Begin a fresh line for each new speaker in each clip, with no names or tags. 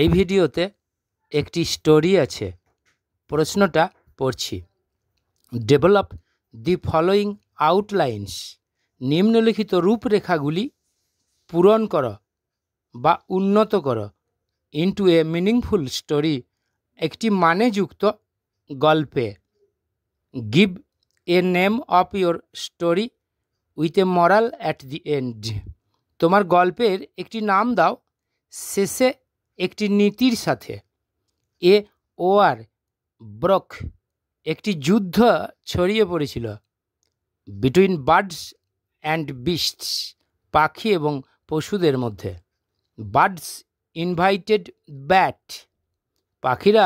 এই ভিডিওতে একটি স্টোরি আছে প্রশ্নটা পড়ছি ডেভেলপ দি ফলোয়িং আউটলাইন্স নিম্নলিখিত রূপরেখাগুলি পূরণ কর বা উন্নত কর ইন্টু এ মিনিংফুল স্টোরি একটি মানেযুক্ত গল্পে give a name of your story with a moral at the end তোমার গল্পের একটি নাম দাও শেষে একটি নীতির সাথে এ ওয়ার ব্রক একটি যুদ্ধ ছড়িয়ে পড়েছিল বিটুইন বার্ডস অ্যান্ড বিস্টস পাখি এবং পশুদের মধ্যে বার্ডস ইনভাইটেড ব্যাট পাখিরা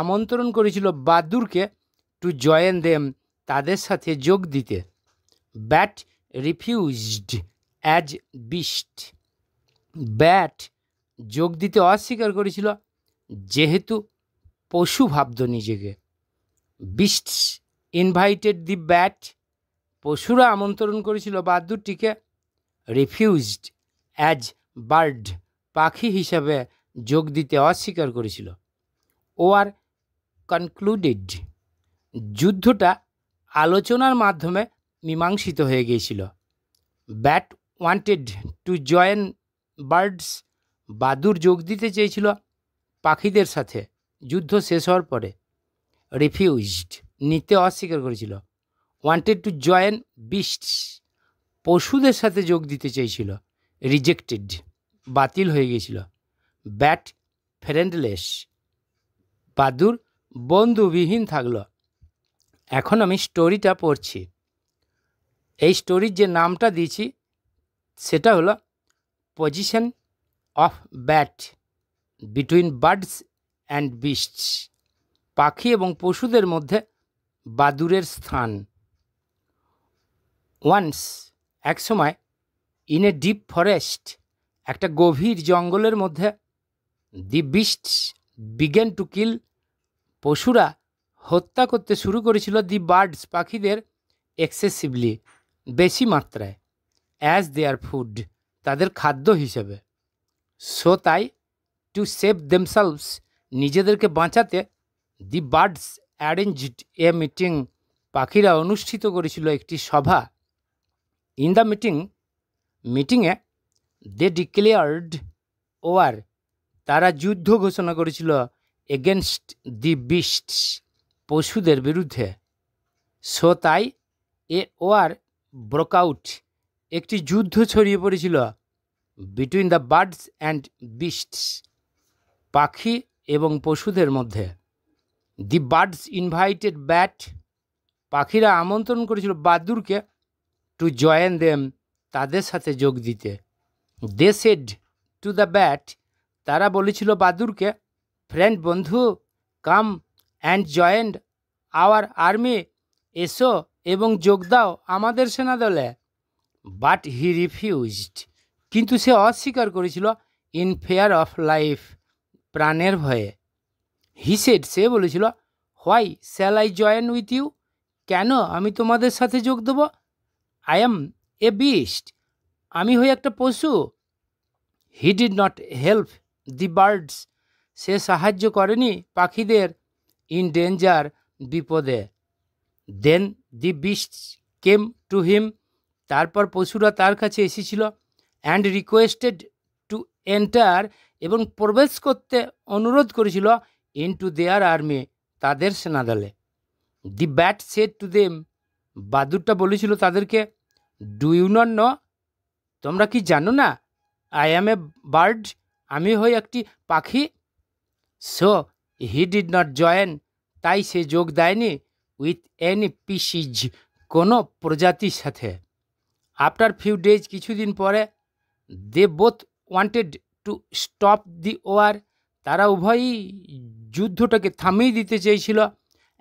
আমন্ত্রণ করেছিল বাদুরকে টু জয়েন দেম তাদের সাথে যোগ দিতে bat refused as beast bat যোগ দিতে অস্বীকার করেছিল যেহেতু পশু ভাবত নিজেকে বিস্ট ইনভাইটেড দি ব্যাট পশুরা আমন্ত্রণ করেছিল বাদুরটিকে রিফিউজড অ্যাজ বার্ড পাখি হিসাবে যোগ দিতে অস্বীকার করেছিল ও আর কনক্লুডেড যুদ্ধটা আলোচনার মাধ্যমে মীমাংসিত হয়ে গিয়েছিল bat wanted to join birds বাদুর যোগ দিতে চেয়েছিল পাখিদের সাথে যুদ্ধ শেষ হওয়ার পরে রিফিউজড নিতে অস্বীকার করেছিল ওয়ান্টেড টু জয়েন বিস্টস পশুদের সাথে যোগ দিতে চেয়েছিল রিজেক্টেড বাতিল হয়ে গিয়েছিল ব্যাট ফ্রেন্ডলেস বাদুর বন্ধুবিহীন থাকল এখন আমি স্টোরিটা পড়ছি এই স্টোরির যে নামটা দিয়েছি সেটা হলো position of bat between birds and beasts পাখি এবং পশুদের মধ্যে বাদুরের স্থান ওয়ান্স সময় ইন এ ডিপ ফরেস্ট একটা গভীর জঙ্গলের মধ্যে the beast began to kill পশুরা হত্যা করতে শুরু করেছিল দি বার্ডস পাখিদের এক্সেসিভলি বেশি মাত্রায় অ্যাজ দেয়ার ফুড তাদের খাদ্য হিসেবে সো তাই টু সেভ দেমসেলভস নিজেদেরকে বাঁচাতে the birds arranged a meeting পাখিরা অনুষ্ঠিত করেছিল একটি সভা ইন দ্য মিটিং মিটিংয়ে দে ডিক্লেয়ার্ড ওয়ার তারা যুদ্ধ ঘোষণা করেছিল এগেনস্ট দি বিস্টস পশুদের বিরুদ্ধে সো তাই এ ওয়ার ব্রকআউট একটি যুদ্ধ ছড়িয়ে পড়েছিল between the birds and beasts পাখি এবং পশুদের মধ্যে দি বার্ডস ইনভাইটেড ব্যাট পাখিরা আমন্ত্রণ করেছিল বাদুরকে টু জয়েন দেম তাদের সাথে যোগ দিতে they said to the bat তারা বলেছিল বাদুরকে ফ্রেন্ড বন্ধু come and joined our army এসো এবং যোগ দাও আমাদের সেনাদলে বাট হি রিফিউজড কিন্তু সে অস্বীকার করেছিল ইন ফেয়ার অফ লাইফ প্রাণের ভয়ে হিসেড সে বলেছিল why shall I join with you কেন আমি তোমাদের সাথে যোগ দেব আই এম এ বিস্ট আমি হই একটা পশু he did not help the birds সে সাহায্য করেনি পাখিদের ইন ডেঞ্জার বিপদে দেন দি বিস্ট কেম টু হিম তারপর পশুরা তার কাছে এসেছিল অ্যান্ড রিকোয়েস্টেড টু এন্টার এবং প্রবেশ করতে অনুরোধ করেছিল ইন টু দেয়ার আর্মি তাদের সেনাদলে the bat said to them বাদুরটা বলেছিল তাদেরকে ডু ইউ নট ন তোমরা কি জানো না আই অ্যাম এ বার্ড আমি হই একটি পাখি so he did not join তাই সে যোগ দেয়নি উইথ এনি পিসিজ কোনো প্রজাতির সাথে আফটার ফিউ ডেজ কিছুদিন পরে they both wanted to stop the war তারা উভয়ই যুদ্ধটাকে থামিয়ে দিতে চেয়েছিল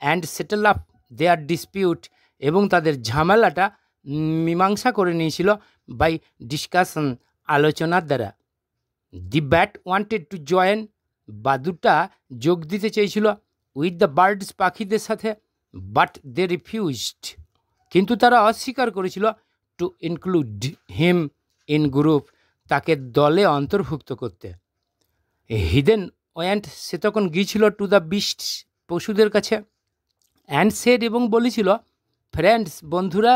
and settle up their dispute এবং তাদের ঝামেলাটা মীমাংসা করে নিয়েছিল বাই ডিসকাশন আলোচনার দ্বারা the bat wanted to join বাদুটা যোগ দিতে চেয়েছিল উইথ দ্য বার্ডস পাখিদের সাথে বাট দে রিফিউজড কিন্তু তারা অস্বীকার করেছিল to include him in group তাকে দলে অন্তর্ভুক্ত করতে হিদেন ওয়েন্ট সে তখন গিয়েছিল টু দ্য বিস্ট পশুদের কাছে অ্যান্ড সেড এবং বলেছিল ফ্রেন্ডস বন্ধুরা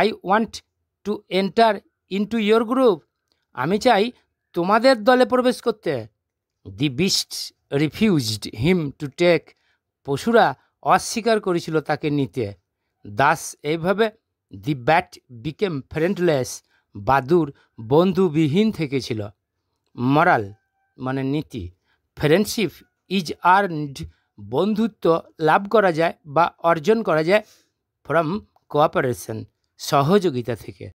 I want to enter in to your group আমি চাই তোমাদের দলে প্রবেশ করতে the beast refused him to take পশুরা অস্বীকার করেছিল তাকে নিতে দাস এইভাবে দি ব্যাট বিকেম ফ্রেন্ডলেস বাদুর বন্ধুবিহীন থেকেছিল মরাল মানে নীতি ফ্রেন্ডশিপ ইজ আর্নড বন্ধুত্ব লাভ করা যায় বা অর্জন করা যায় ফ্রম কোঅপারেশন সহযোগিতা থেকে